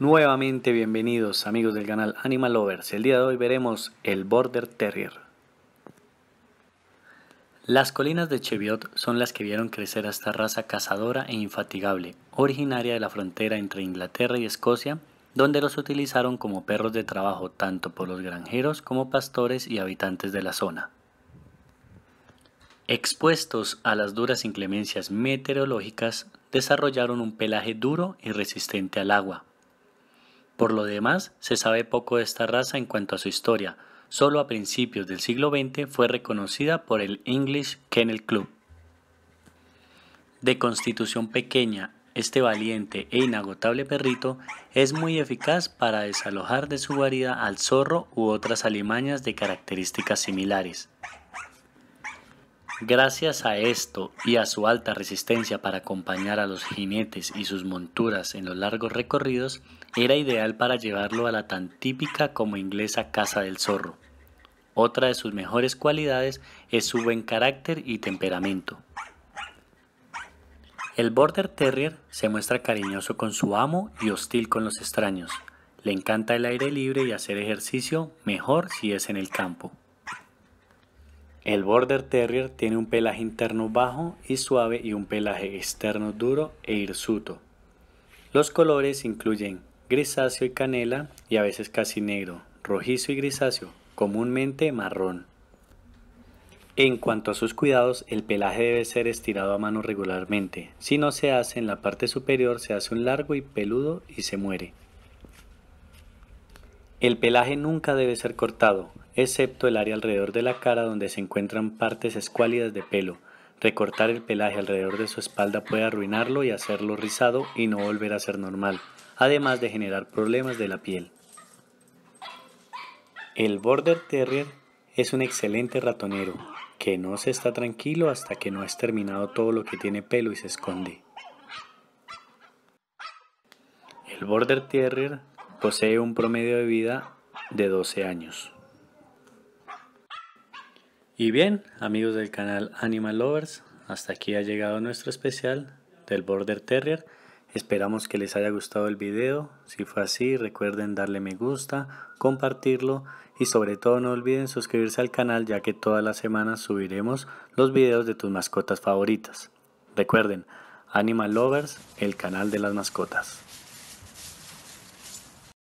Nuevamente bienvenidos amigos del canal Animal Lovers. El día de hoy veremos el Border Terrier. Las colinas de Cheviot son las que vieron crecer a esta raza cazadora e infatigable, originaria de la frontera entre Inglaterra y Escocia, donde los utilizaron como perros de trabajo tanto por los granjeros como pastores y habitantes de la zona. Expuestos a las duras inclemencias meteorológicas, desarrollaron un pelaje duro y resistente al agua, por lo demás, se sabe poco de esta raza en cuanto a su historia. Solo a principios del siglo XX fue reconocida por el English Kennel Club. De constitución pequeña, este valiente e inagotable perrito es muy eficaz para desalojar de su guarida al zorro u otras alimañas de características similares. Gracias a esto y a su alta resistencia para acompañar a los jinetes y sus monturas en los largos recorridos, era ideal para llevarlo a la tan típica como inglesa Casa del Zorro. Otra de sus mejores cualidades es su buen carácter y temperamento. El Border Terrier se muestra cariñoso con su amo y hostil con los extraños. Le encanta el aire libre y hacer ejercicio, mejor si es en el campo. El Border Terrier tiene un pelaje interno bajo y suave y un pelaje externo duro e hirsuto. Los colores incluyen grisáceo y canela y a veces casi negro, rojizo y grisáceo, comúnmente marrón. En cuanto a sus cuidados, el pelaje debe ser estirado a mano regularmente. Si no se hace en la parte superior, se hace un largo y peludo y se muere. El pelaje nunca debe ser cortado excepto el área alrededor de la cara donde se encuentran partes escuálidas de pelo. Recortar el pelaje alrededor de su espalda puede arruinarlo y hacerlo rizado y no volver a ser normal, además de generar problemas de la piel. El Border Terrier es un excelente ratonero, que no se está tranquilo hasta que no ha terminado todo lo que tiene pelo y se esconde. El Border Terrier posee un promedio de vida de 12 años. Y bien, amigos del canal Animal Lovers, hasta aquí ha llegado nuestro especial del Border Terrier. Esperamos que les haya gustado el video. Si fue así, recuerden darle me gusta, compartirlo y sobre todo no olviden suscribirse al canal ya que todas las semanas subiremos los videos de tus mascotas favoritas. Recuerden, Animal Lovers, el canal de las mascotas.